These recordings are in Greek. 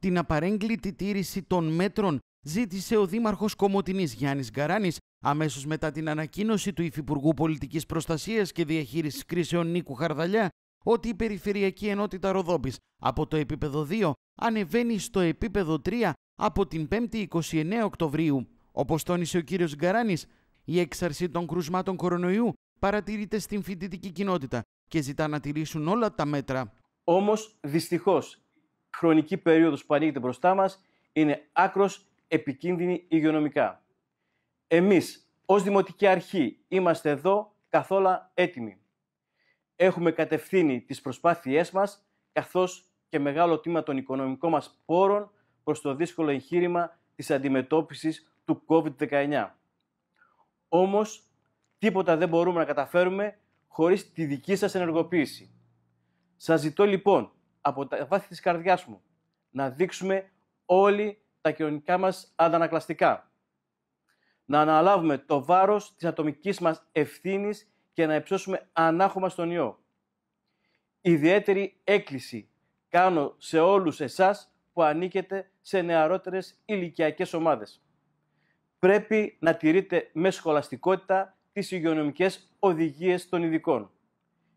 Την απαρέγκλητη τήρηση των μέτρων ζήτησε ο Δήμαρχος Κομωτινής Γιάννης Γκαράνης αμέσως μετά την ανακοίνωση του Υφυπουργού Πολιτικής Προστασίας και Διαχείρισης Κρίσεων Νίκου Χαρδαλιά ότι η Περιφερειακή Ενότητα Ροδόπης από το επίπεδο 2 ανεβαίνει στο επίπεδο 3 από την 5η 29 Οκτωβρίου. Όπως τόνισε ο κύριος Γκαράνης, η έξαρση των κρουσμάτων κορονοϊού παρατηρείται στην φοιτητική κοινότητα και ζητά να τηρήσουν όλα τα μέτρα. όμως, δυστυχώς χρονική περίοδος που ανοίγεται μπροστά μας είναι άκρος επικίνδυνη υγειονομικά. Εμείς ως Δημοτική Αρχή είμαστε εδώ καθόλου έτοιμοι. Έχουμε κατευθύνει τις προσπάθειές μας καθώς και μεγάλο τμήμα των οικονομικών μας πόρων προς το δύσκολο εγχείρημα της αντιμετώπισης του COVID-19. Όμως, τίποτα δεν μπορούμε να καταφέρουμε χωρίς τη δική σας ενεργοποίηση. Σας ζητώ λοιπόν από τα βάθη της καρδιάς μου να δείξουμε όλοι τα κοινωνικά μας αντανακλαστικά. Να αναλάβουμε το βάρος της ατομικής μας ευθύνης και να υψώσουμε ανάχωμα στον ιό. Ιδιαίτερη έκκληση κάνω σε όλους εσάς που ανήκετε σε νεαρότερες ηλικιακές ομάδες. Πρέπει να τηρείτε με σχολαστικότητα τις υγειονομικές οδηγίες των ειδικών.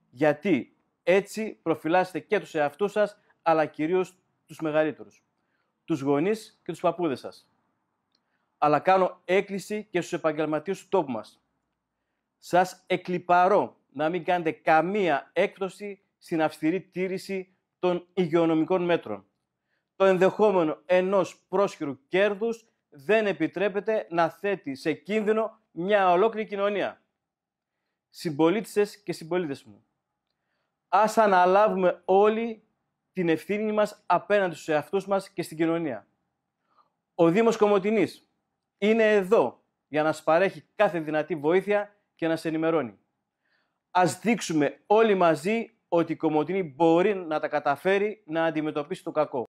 Γιατί έτσι προφυλάσσετε και τους εαυτούς σας, αλλά κυρίως τους μεγαλύτερους, τους γονείς και τους παππούδες σας. Αλλά κάνω έκκληση και στους επαγγελματίες του τόπου μας. Σας εκλυπαρώ να μην κάνετε καμία έκπτωση στην αυστηρή τήρηση των υγειονομικών μέτρων. Το ενδεχόμενο ενός πρόσχερου κέρδους δεν επιτρέπεται να θέτει σε κίνδυνο μια ολόκληρη κοινωνία. Συμπολίτησες και συμπολίτες μου, ας αναλάβουμε όλοι την ευθύνη μας απέναντι στους εαυτούς μας και στην κοινωνία. Ο Δήμος Κομωτινής είναι εδώ για να σας παρέχει κάθε δυνατή βοήθεια και να σε ενημερώνει. Ας δείξουμε όλοι μαζί ότι η Κομωτινή μπορεί να τα καταφέρει να αντιμετωπίσει το κακό.